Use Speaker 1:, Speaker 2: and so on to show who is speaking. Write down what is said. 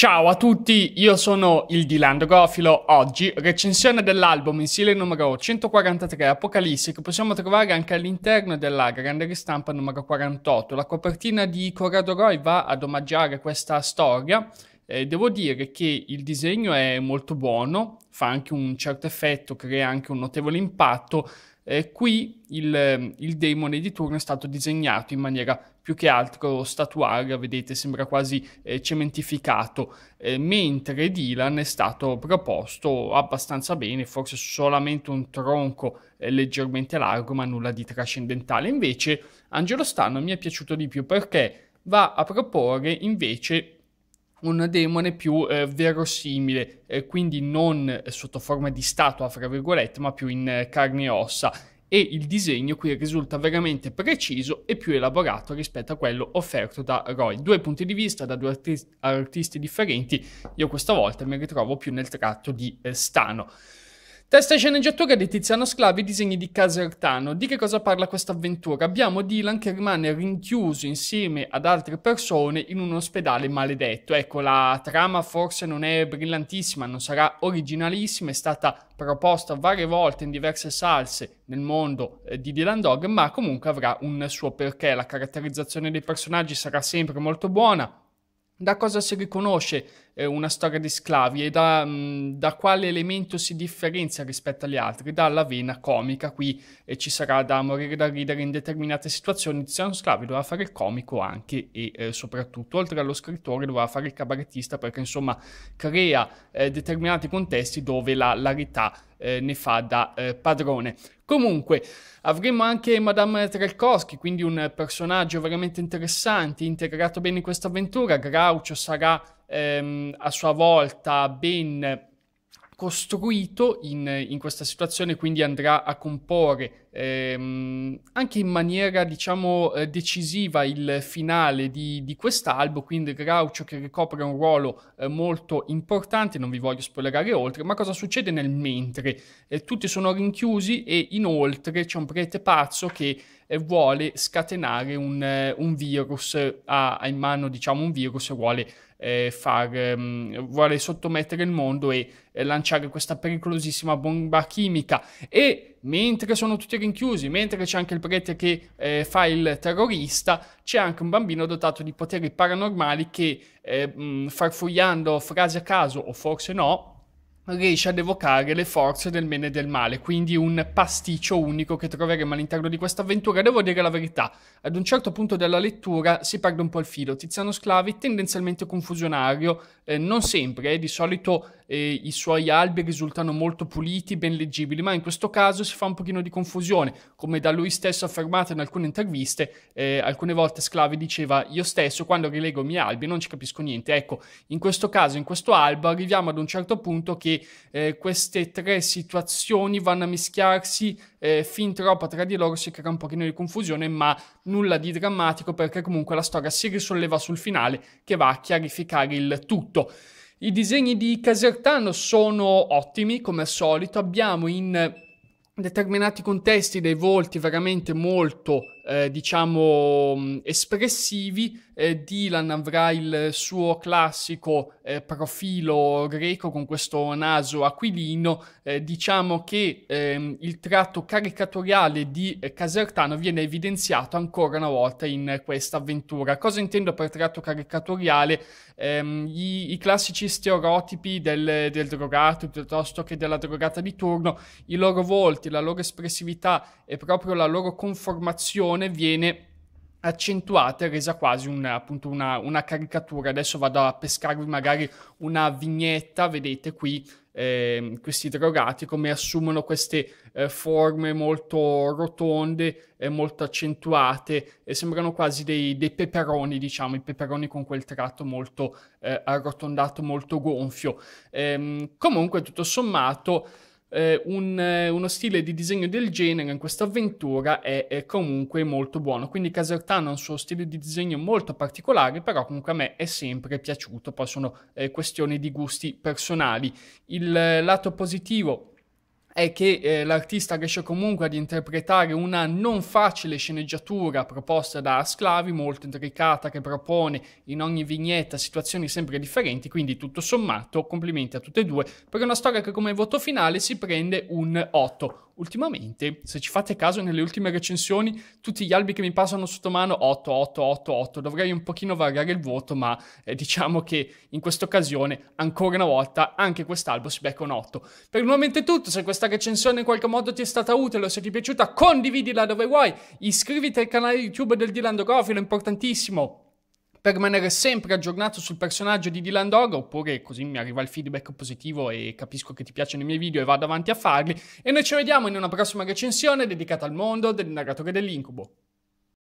Speaker 1: Ciao a tutti, io sono il Dilando Grofilo. Oggi recensione dell'album in stile numero 143 Apocalisse che possiamo trovare anche all'interno della grande ristampa numero 48. La copertina di Corrado Roy va ad omaggiare questa storia. Eh, devo dire che il disegno è molto buono, fa anche un certo effetto, crea anche un notevole impatto. Eh, qui il, il demone di turno è stato disegnato in maniera più che altro statuaria, vedete, sembra quasi eh, cementificato, eh, mentre Dylan è stato proposto abbastanza bene, forse solamente un tronco eh, leggermente largo, ma nulla di trascendentale. Invece Angelo Stanno mi è piaciuto di più perché va a proporre invece un demone più eh, verosimile, eh, quindi non sotto forma di statua, fra virgolette, ma più in eh, carne e ossa e il disegno qui risulta veramente preciso e più elaborato rispetto a quello offerto da Roy. Due punti di vista da due artisti, artisti differenti, io questa volta mi ritrovo più nel tratto di eh, Stano. Testa e sceneggiatura di Tiziano Sclavi, disegni di Casertano. Di che cosa parla questa avventura? Abbiamo Dylan che rimane rinchiuso insieme ad altre persone in un ospedale maledetto. Ecco, la trama forse non è brillantissima, non sarà originalissima, è stata proposta varie volte in diverse salse nel mondo eh, di Dylan Dog, ma comunque avrà un suo perché. La caratterizzazione dei personaggi sarà sempre molto buona, da cosa si riconosce eh, una storia di sclavi e da, mh, mm, da, quale elemento si differenzia rispetto agli altri? Dalla vena comica, qui eh, ci sarà da morire da ridere in determinate situazioni. Tiziano Sclavi doveva fare il comico anche e eh, soprattutto, oltre allo scrittore, doveva fare il cabarettista perché insomma crea eh, determinati contesti dove la larità eh, ne fa da eh, padrone. Comunque, avremo anche Madame Trelkowski, quindi un personaggio veramente interessante, integrato bene in questa avventura. Groucho sarà ehm, a sua volta ben costruito in, in, questa situazione, quindi andrà a comporre ehm, anche in maniera diciamo eh, decisiva il finale di, di quest'albo, quindi Groucho che ricopre un ruolo eh, molto importante, non vi voglio spoilerare oltre, ma cosa succede nel mentre? Eh, tutti sono rinchiusi e inoltre c'è un prete pazzo che eh, vuole scatenare un, eh, un virus, eh, ha, in mano diciamo un virus e vuole, eh, far, ehm, vuole sottomettere il mondo e eh, lanciare questa pericolosissima bomba chimica. E mentre sono tutti rinchiusi, mentre c'è anche il prete che eh, fa il terrorista, c'è anche un bambino dotato di poteri paranormali che eh, mh, farfugliando frasi a caso o forse no, riesce ad evocare le forze del bene e del male, quindi un pasticcio unico che troveremo all'interno di questa avventura. Devo dire la verità, ad un certo punto della lettura si perde un po' il filo. Tiziano Sclavi tendenzialmente confusionario, eh, non sempre, eh, di solito eh, i suoi albi risultano molto puliti, ben leggibili, ma in questo caso si fa un pochino di confusione, come da lui stesso affermato in alcune interviste, eh, alcune volte Sclavi diceva io stesso quando rilego i miei albi non ci capisco niente, ecco, in questo caso, in questo albo arriviamo ad un certo punto che eh, queste tre situazioni vanno a mischiarsi eh, fin troppo tra di loro, si crea un pochino di confusione, ma nulla di drammatico perché comunque la storia si risolleva sul finale che va a chiarificare il tutto. I disegni di Casertano sono ottimi, come al solito. Abbiamo in determinati contesti dei volti veramente molto eh, diciamo mm, espressivi, eh, Dylan avrà il suo classico eh, profilo greco con questo naso aquilino, eh, diciamo che ehm, il tratto caricatoriale di eh, Casertano viene evidenziato ancora una volta in questa avventura. Cosa intendo per tratto caricatoriale? Ehm, gli, I classici stereotipi del, del drogato piuttosto che della drogata di turno, i loro volti, la loro espressività e proprio la loro conformazione situazione viene accentuata e resa quasi un, appunto una, una, caricatura. Adesso vado a pescarvi magari una vignetta, vedete qui eh, questi drogati come assumono queste eh, forme molto rotonde, eh, molto accentuate, e sembrano quasi dei, dei, peperoni, diciamo, i peperoni con quel tratto molto eh, arrotondato, molto gonfio. Ehm, comunque tutto sommato eh, un, eh, uno stile di disegno del genere in questa avventura è, è, comunque molto buono. Quindi Casertano ha un suo stile di disegno molto particolare, però comunque a me è sempre piaciuto. Poi sono eh, questioni di gusti personali. Il eh, lato positivo è che eh, l'artista riesce comunque ad interpretare una non facile sceneggiatura proposta da Sclavi, molto intricata, che propone in ogni vignetta situazioni sempre differenti, quindi tutto sommato complimenti a tutte e due per una storia che come voto finale si prende un 8 Ultimamente, se ci fate caso, nelle ultime recensioni, tutti gli albi che mi passano sotto mano, 8, 8, 8, 8, dovrei un pochino variare il voto, ma eh, diciamo che in questa occasione, ancora una volta, anche quest'albo si becca un 8. Per il momento è tutto, se questa recensione in qualche modo ti è stata utile o se ti è piaciuta, condividila dove vuoi, iscriviti al canale YouTube del Dilando è importantissimo, per rimanere sempre aggiornato sul personaggio di Dylan Dog, oppure così mi arriva il feedback positivo e capisco che ti piacciono i miei video e vado avanti a farli. E noi ci vediamo in una prossima recensione dedicata al mondo del narratore dell'incubo.